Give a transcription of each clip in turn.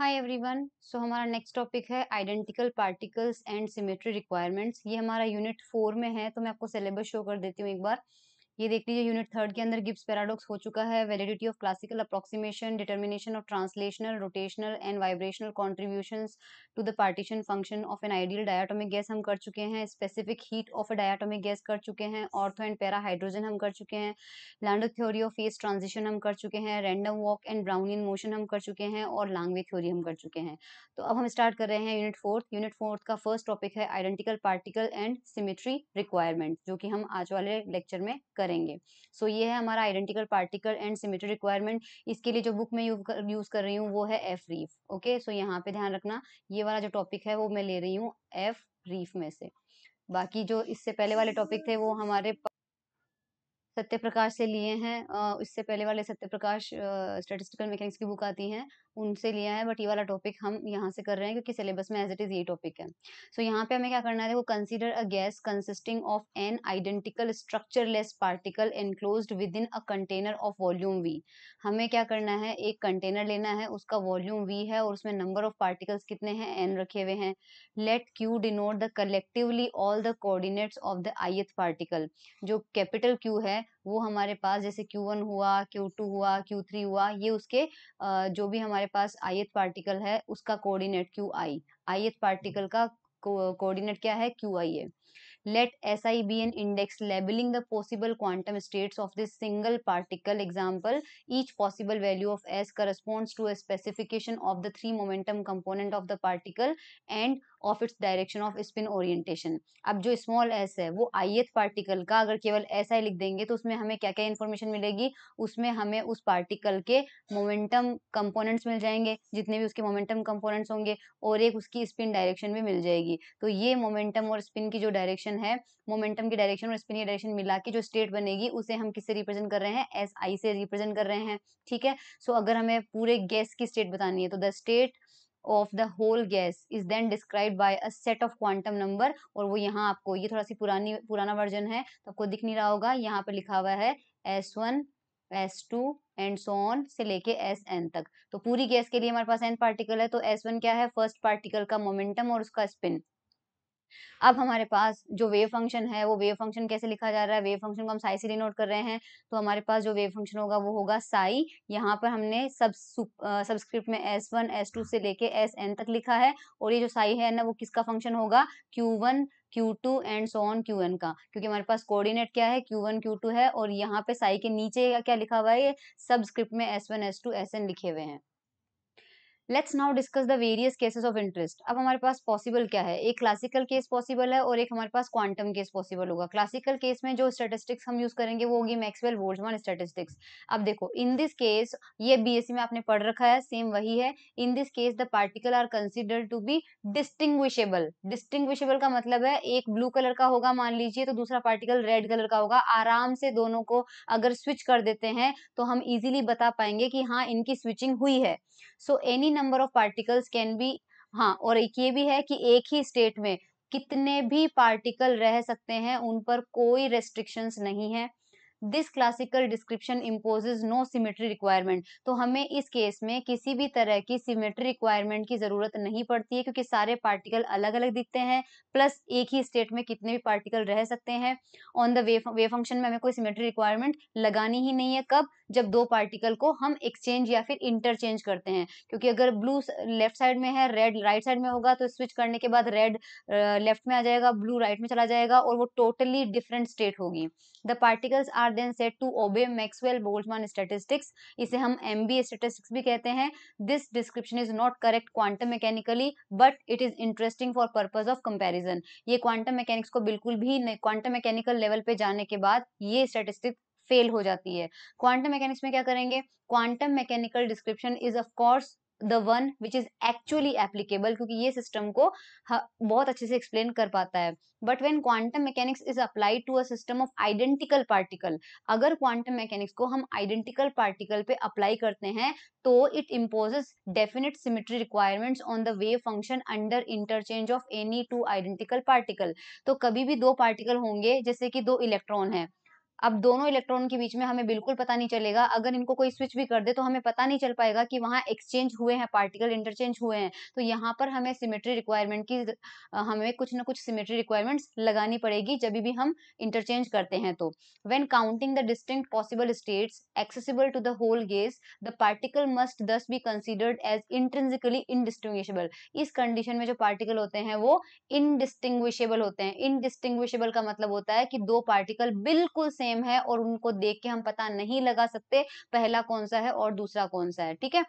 हाय everyone so हमारा next topic है identical particles and symmetry requirements ये हमारा यूनिट फोर में है तो मैं आपको सिलेबस शो कर देती हूँ एक बार ये देख लीजिए यूनिट थर्ड के अंदर गिब्स पैराडॉक्स हो चुका है validity of classical approximation determination of translational rotational and vibrational contribution to the partition function of an ideal diatomic gas हम कर चुके हैं specific heat of a diatomic gas कर चुके हैं ऑर्थो एंड पैरा हाइड्रोजन हम कर चुके हैं Landau theory of phase transition हम कर चुके हैं random walk and Brownian motion हम कर चुके हैं और लांगवे थ्योरी हम कर चुके हैं तो अब हम स्टार्ट कर रहे हैं यूनिट फोर्थ यूनिट फोर्थ का फर्स्ट टॉपिक है identical particle and symmetry requirement जो कि हम आज वाले लेक्चर में कर करेंगे सो so, ये है हमारा identical particle and symmetry requirement इसके लिए जो बुक मैं यूज कर रही हूँ वो है एफ रीफ ओके सो यहाँ पे ध्यान रखना ये वाला जो टॉपिक है वो मैं ले रही हूँ एफ रीफ में से बाकी जो इससे पहले वाले टॉपिक थे वो हमारे सत्य प्रकाश से लिए हैं इससे पहले वाले सत्य प्रकाश स्टेटिस्टिकल मैकेनिक्स की बुक आती हैं उनसे लिया है बट ये वाला टॉपिक हम यहाँ से कर रहे हैं क्योंकि सिलेबस में एज इट इज ये टॉपिक है सो so, यहाँ पे हमें क्या करना है देखो consider a gas consisting of an identical structureless particle enclose within a container of volume V हमें क्या करना है एक कंटेनर लेना है उसका वॉल्यूम वी है और उसमें नंबर ऑफ पार्टिकल्स कितने हैं एन रखे हुए हैं let Q denote the collectively all the coordinates of the ith particle जो कैपिटल क्यू है वो हमारे पास जैसे Q1 हुआ Q2 हुआ Q3 हुआ ये उसके जो भी हमारे पास आयत पार्टिकल है उसका कोऑर्डिनेट Qi आई आयत पार्टिकल का कोऑर्डिनेट क्या है क्यू आई है let S i be an index labelling the possible quantum states of this single particle example each possible value of S corresponds to a specification of the three momentum component of the particle and of its direction of spin orientation अब जो small S है वो ith particle का अगर केवल ऐसा ही लिख देंगे तो उसमें हमें क्या क्या इन्फॉर्मेशन मिलेगी उसमें हमें उस पार्टिकल के मोमेंटम कंपोनेंट्स मिल जाएंगे जितने भी उसके मोमेंटम कंपोनेंट्स होंगे और एक उसकी स्पिन डायरेक्शन भी मिल जाएगी तो ये मोमेंटम और स्पिन की जो डायरेक्शन है मोमेंटम की डायरेक्शन और स्पिन की डायरेक्शन मिला के जो स्टेट बनेगी उसे हम किससे रिप्रेजेंट कर रहे हैं एस आई से रिप्रेजेंट कर रहे हैं ठीक है सो so, अगर हमें पूरे गैस की स्टेट बतानी है तो the state of the whole gas is then describe by a set of quantum number और वो यहाँ आपको ये थोड़ा सी पुरानी पुराना वर्जन है तो आपको दिख नहीं रहा होगा यहाँ पर लिखा हुआ है S one S two and so on से लेके एस एन तक तो पूरी गैस के लिए हमारे पास एन पार्टिकल है तो एस वन क्या है फर्स्ट पार्टिकल का मोमेंटम और उसका स्पिन अब हमारे पास जो वेव फंक्शन है वो वेव फंक्शन कैसे लिखा जा रहा है वेव फंक्शन को हम साई से डिनोट कर रहे हैं तो हमारे पास जो वेव फंक्शन होगा वो होगा साई यहाँ पर हमने सब सब्सक्रिप्ट में एस वन एस टू से लेके एस एन तक लिखा है और ये जो साई है ना वो किसका फंक्शन होगा Q one Q two and so on Q N का क्योंकि हमारे पास कोऑर्डिनेट क्या है क्यू वन क्यू टू है और यहाँ पे साई के नीचे क्या लिखा हुआ है ये सब्सक्रिप्ट में S one S two S N लिखे हुए हैं let's now discuss the various cases of interest अब हमारे पास पॉसिबल क्या है एक क्लासिकल केस पॉसिबल है और एक हमारे पास क्वांटम केस पॉसिबल होगा क्लासिकल केस में जो स्टेटिस्टिक्स हम यूज करेंगे वो होगी मैक्सवेल बोल्टमैन स्टेटिस्टिक्स अब देखो इन दिस केस ये बीएससी e में आपने पढ़ रखा है सेम वही है in this case the particle are considered to be distinguishable distinguishable का मतलब है एक ब्लू कलर का होगा मान लीजिए तो दूसरा पार्टिकल रेड कलर का होगा आराम से दोनों को अगर स्विच कर देते हैं तो हम इजिली बता पाएंगे कि हाँ इनकी स्विचिंग हुई है so any number of particles can be हाँ और एक ये भी है कि एक ही स्टेट में कितने भी पार्टिकल रह सकते हैं उन पर कोई रेस्ट्रिक्शंस नहीं है this classical description imposes no symmetry requirement तो हमें इस केस में किसी भी तरह की सिमेट्री रिक्वायरमेंट की ज़रूरत नहीं पड़ती है क्योंकि सारे पार्टिकल अलग अलग दिखते हैं प्लस एक ही स्टेट में कितने भी पार्टिकल रह सकते हैं on the wave wave function में हमें कोई सिमेट्री रिक्वायरमेंट लगानी ही नहीं है कब जब दो पार्टिकल को हम एक्सचेंज या फिर इंटरचेंज करते हैं क्योंकि अगर ब्लू लेफ्ट साइड में है रेड राइट साइड में होगा तो स्विच करने के बाद रेड लेफ्ट में आ जाएगा ब्लू राइट में चला जाएगा और वो टोटली डिफरेंट स्टेट होगी the particles are then set to obey Maxwell Boltzmann statistics इसे हम एम बी स्टेटिस्टिक्स भी कहते हैं this description is not correct quantum mechanically but it is interesting for purpose of comparison ये quantum mechanics को बिल्कुल भी क्वांटम मैकेनिकल लेवल पे जाने के बाद ये स्टेटिस्टिक फेल हो जाती है क्वांटम मैकेनिक्स में क्या करेंगे quantum mechanical description is of course the one which is actually applicable क्योंकि ये सिस्टम को बहुत अच्छे से एक्सप्लेन कर पाता है but when quantum mechanics is applied to a system of identical particle अगर क्वांटम मैकेनिक्स को हम आइडेंटिकल पार्टिकल पे अप्लाई करते हैं तो it imposes definite symmetry requirements on the wave function under interchange of any two identical particle तो कभी भी दो पार्टिकल होंगे जैसे कि दो इलेक्ट्रॉन है अब दोनों इलेक्ट्रॉन के बीच में हमें बिल्कुल पता नहीं चलेगा अगर इनको कोई स्विच भी कर दे तो हमें पता नहीं चल पाएगा कि वहां एक्सचेंज हुए हैं पार्टिकल इंटरचेंज हुए हैं तो यहाँ पर हमें सिमेट्री रिक्वायरमेंट की हमें कुछ ना कुछ सिमेट्री रिक्वायरमेंट्स लगानी पड़ेगी जब भी हम इंटरचेंज करते हैं तो when counting the distinct possible state accessible to the whole gas the particle must thus be considered as intrinsically indistinguishable इस कंडीशन में जो पार्टिकल होते हैं वो इनडिस्टिंग्विशेबल होते हैं इनडिस्टिंग्विशेबल का मतलब होता है कि दो पार्टिकल बिल्कुल सेम सेम है और उनको देख के हम पता नहीं लगा सकते पहला कौन सा है और दूसरा कौन सा है ठीक है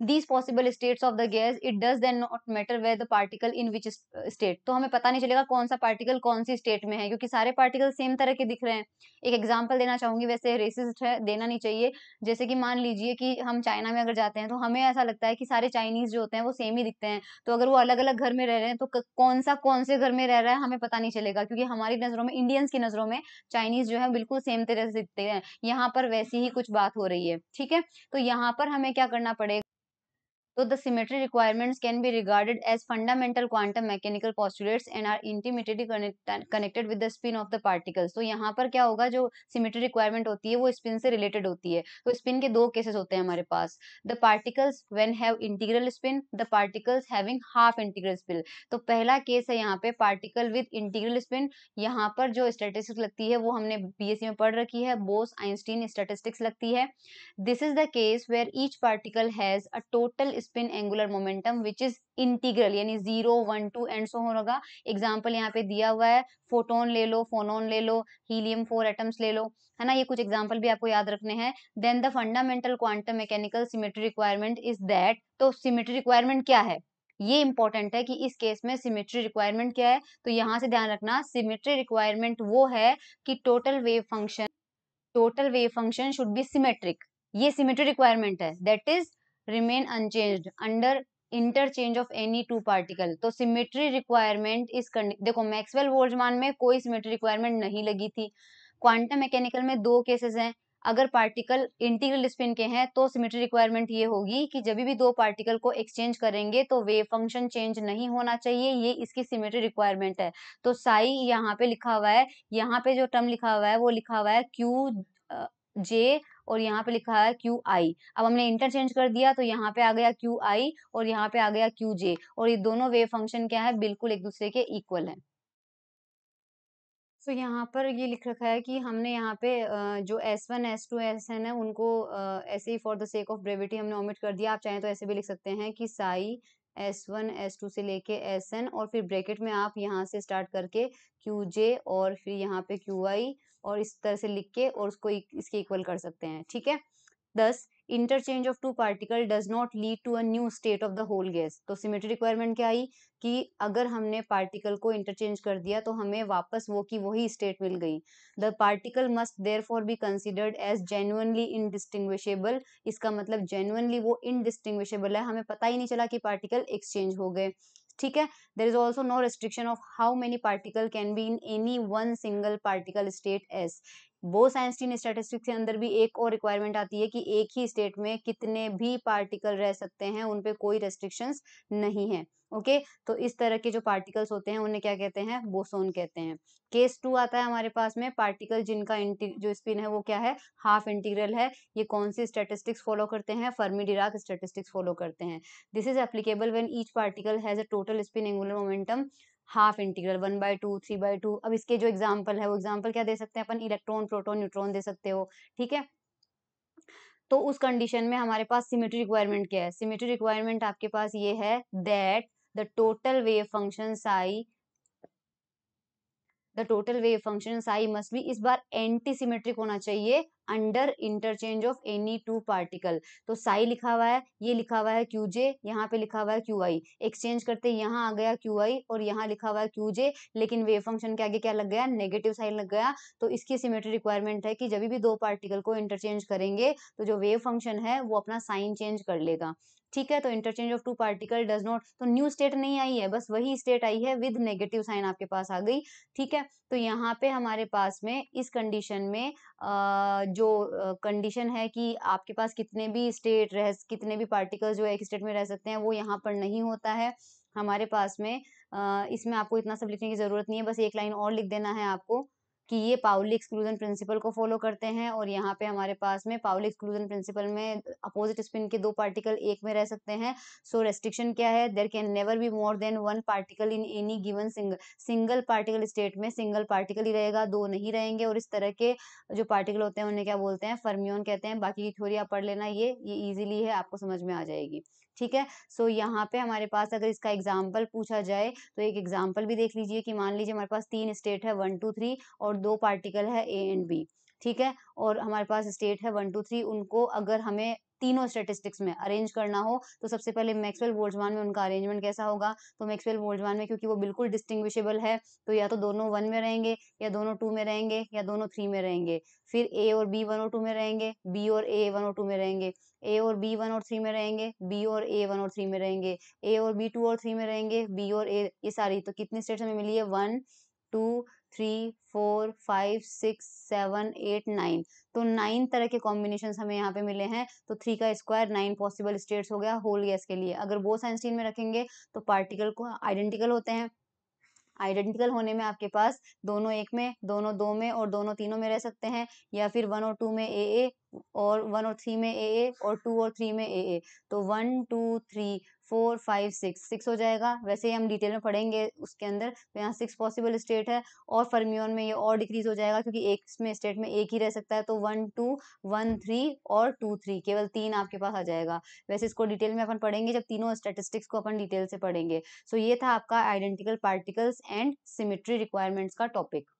these possible states of the gas it does then not matter where the particle in which uh, state तो हमें पता नहीं चलेगा कौन सा पार्टिकल कौन सी स्टेट में है क्योंकि सारे पार्टिकल सेम तरह के दिख रहे हैं एक एग्जाम्पल देना चाहूंगी वैसे रेसिस्ट है देना नहीं चाहिए जैसे कि मान लीजिए कि हम चाइना में अगर जाते हैं तो हमें ऐसा लगता है कि सारे चाइनीज जो होते हैं वो सेम ही दिखते हैं तो अगर वो अलग अलग घर में रह रहे हैं तो कौन सा कौन से घर में रह रहा है हमें पता नहीं चलेगा क्योंकि हमारी नजरों में इंडियंस की नजरों में चाइनीज जो है बिल्कुल सेम तरह से दिखते हैं यहाँ पर वैसी ही कुछ बात हो रही है ठीक है तो यहाँ पर हमें क्या करना पड़ेगा तो the symmetry requirements can be regarded as fundamental quantum mechanical postulates and are intimately connected with the spin of the particles तो यहाँ पर क्या होगा जो सिमेट्री रिक्वायरमेंट होती है वो स्पिन से रिलेटेड होती है तो स्पिन के दो केसेस होते हैं हमारे पास the particles when have integral spin the particles having half integral spin तो पहला केस है यहाँ पे पार्टिकल विद इंटीग्रल स्पिन यहाँ पर जो स्टेटिस्टिक्स लगती है वो हमने बी एस सी में पढ़ रखी है बोस आइंस्टीन स्टेटिस्टिक्स लगती है this is the case where each particle has a total spin angular momentum which is integral यानी zero one two and so होगा एग्जाम्पल यहाँ पे दिया हुआ है फोटोन ले लो फोनोन ले लो हीलियम फोर एटम्स ले लो है ना ये कुछ एग्जाम्पल भी आपको याद रखने हैं then the fundamental quantum mechanical symmetry requirement is that तो सिमेट्री रिक्वायरमेंट क्या है ये इंपॉर्टेंट है कि इस केस में सिमेट्री रिक्वायरमेंट क्या है तो यहाँ से ध्यान रखना सिमेट्री रिक्वायरमेंट वो है कि total wave function total wave function should be symmetric ये सिमेट्री रिक्वायरमेंट है that is remain unchange under interchange of any two particle तो सिमेट्री रिक्वायरमेंट इस देखो मैक्सवेल वोल्टमान में कोई सिमेट्री रिक्वायरमेंट नहीं लगी थी क्वांटम मैकेनिकल में दो केसेस हैं अगर पार्टिकल इंटीग्रल स्पिन के हैं तो सिमेट्री रिक्वायरमेंट ये होगी कि जब भी दो पार्टिकल को एक्सचेंज करेंगे तो वे फंक्शन चेंज नहीं होना चाहिए ये इसकी सिमेट्री रिक्वायरमेंट है तो साई यहाँ पे लिखा हुआ है यहाँ पे जो टर्म लिखा हुआ है वो लिखा हुआ है क्यू जे और यहाँ पे लिखा है क्यू आई अब हमने इंटरचेंज कर दिया तो यहाँ पे आ गया क्यू आई और यहाँ पे आ गया क्यू जे और ये दोनों वेव फंक्शन क्या है बिल्कुल एक दूसरे के इक्वल है तो so, यहाँ पर ये लिख रखा है कि हमने यहाँ पे जो S one S two S N है उनको ऐसे ही for the sake of brevity हमने ओमिट कर दिया आप चाहें तो ऐसे भी लिख सकते हैं कि psi S one S two से लेके एस एन और फिर ब्रैकेट में आप यहाँ से स्टार्ट करके क्यू जे और फिर यहाँ पे क्यू आई और इस तरह से लिख के और उसको इसके इक्वल कर सकते हैं ठीक है thus interchange of two particle does not lead to a new state of the whole gas तो सिमेट्री रिक्वायरमेंट क्या आई कि अगर हमने पार्टिकल को इंटरचेंज कर दिया तो हमें वापस वो की वही स्टेट मिल गई the particle must therefore be considered as genuinely indistinguishable इसका मतलब जेन्युनली वो इनडिस्टिंग्विशेबल है हमें पता ही नहीं चला कि पार्टिकल एक्सचेंज हो गए ठीक है there is also no restriction of how many particle can be in any one single particle state S वो साइंस टीन स्टेटिस्टिक्स के अंदर भी एक और रिक्वायरमेंट आती है कि एक ही स्टेट में कितने भी पार्टिकल रह सकते हैं उन पे कोई रेस्ट्रिक्शंस नहीं है ओके तो इस तरह के जो पार्टिकल्स होते हैं उन्हें क्या कहते हैं बोसोन कहते हैं केस टू आता है हमारे पास में पार्टिकल जिनका जो स्पिन है वो क्या है हाफ इंटीग्रल है ये कौन सी स्टेटिस्टिक्स फॉलो करते हैं फर्मी डिराक स्टेटिस्टिक्स फॉलो करते हैं this is applicable when each particle has a total spin angular momentum half integral one by two three by two अब इसके जो एग्जाम्पल है वो एग्जाम्पल क्या दे सकते हैं अपन इलेक्ट्रॉन प्रोटोन न्यूट्रॉन दे सकते हो ठीक है तो उस कंडीशन में हमारे पास सिमेट्री रिक्वायरमेंट क्या है सिमेट्री रिक्वायरमेंट आपके पास ये है that the total wave function psi the total wave function psi must भी इस बार एंटी सिमेट्रिक होना चाहिए under interchange of any two particle तो साई लिखा हुआ है ये लिखा हुआ है क्यू जे यहाँ पे लिखा हुआ है क्यू आई एक्सचेंज करते यहाँ आ गया क्यू आई और यहाँ लिखा हुआ है क्यू जे लेकिन वेव फंक्शन के आगे क्या लग गया नेगेटिव साइन लग गया तो इसकी सिमेट्री रिक्वायरमेंट है कि जब भी दो पार्टिकल को इंटरचेंज करेंगे तो जो वेव फंक्शन है वो अपना साइन चेंज कर लेगा ठीक है तो interchange of two particle does not तो न्यू स्टेट नहीं आई है बस वही स्टेट आई है विद नेगेटिव साइन आपके पास आ गई ठीक है तो यहाँ पे हमारे पास में इस कंडीशन में जो कंडीशन है कि आपके पास कितने भी स्टेट रह कितने भी पार्टिकल्स जो एक स्टेट में रह सकते हैं वो यहाँ पर नहीं होता है हमारे पास में इसमें आपको इतना सब लिखने की ज़रूरत नहीं है बस एक लाइन और लिख देना है आपको कि ये पाउली एक्सक्लूजन प्रिंसिपल को फॉलो करते हैं और यहाँ पे हमारे पास में पाउली एक्सक्लूजन प्रिंसिपल में अपोजिट स्पिन के दो पार्टिकल एक में रह सकते हैं सो so, रेस्ट्रिक्शन क्या है there can never be more than one particle in any given single single particle state में सिंगल पार्टिकल ही रहेगा दो नहीं रहेंगे और इस तरह के जो पार्टिकल होते हैं उन्हें क्या बोलते हैं फर्मियोन कहते हैं बाकी की थ्योरी आप पढ़ लेना ये ये ईजिली है आपको समझ में आ जाएगी ठीक है सो so, यहाँ पे हमारे पास अगर इसका एग्जाम्पल पूछा जाए तो एक एग्जाम्पल भी देख लीजिए कि मान लीजिए हमारे पास तीन स्टेट है वन टू थ्री और दो पार्टिकल है ए एंड बी ठीक है और हमारे पास स्टेट है वन टू थ्री उनको अगर हमें तीनों स्टेटिस्टिक्स में अरेंज करना हो तो सबसे पहले मैक्सवेल बोल्टजमान में उनका अरेंजमेंट कैसा होगा तो मैक्सवेल बोल्टजमान में क्योंकि वो बिल्कुल डिस्टिंग्विशेबल है तो या तो दोनों वन में रहेंगे या दोनों टू में रहेंगे या दोनों थ्री में रहेंगे फिर ए और बी वन और टू में रहेंगे बी और ए वन और टू में रहेंगे ए और बी वन और थ्री में रहेंगे बी और ए वन और थ्री में रहेंगे ए और बी टू और थ्री में रहेंगे बी और ए ये सारी तो कितनी स्टेट्स हमें मिली है one two three four five six seven eight nine तो नाइन तरह के कॉम्बिनेशन हमें यहाँ पे मिले हैं तो थ्री का स्क्वायर नाइन पॉसिबल स्टेट्स हो गया होल गैस के लिए अगर वो साइंसटीन में रखेंगे तो पार्टिकल को आइडेंटिकल होते हैं आइडेंटिकल होने में आपके पास दोनों एक में दोनों दो में और दोनों तीनों में रह सकते हैं या फिर वन और टू में ए ए और वन और थ्री में ए ए और टू और थ्री में ए ए तो one two three four five six six हो जाएगा वैसे ही हम डिटेल में पढ़ेंगे उसके अंदर तो यहाँ सिक्स पॉसिबल स्टेट है और फर्मियोन में ये और डिक्रीज हो जाएगा क्योंकि एक में स्टेट में एक ही रह सकता है तो वन टू वन थ्री और टू थ्री केवल तीन आपके पास आ जाएगा वैसे इसको डिटेल में अपन पढ़ेंगे जब तीनों स्टेटिस्टिक्स को अपन डिटेल से पढ़ेंगे सो so ये था आपका identical particles and symmetry requirements का टॉपिक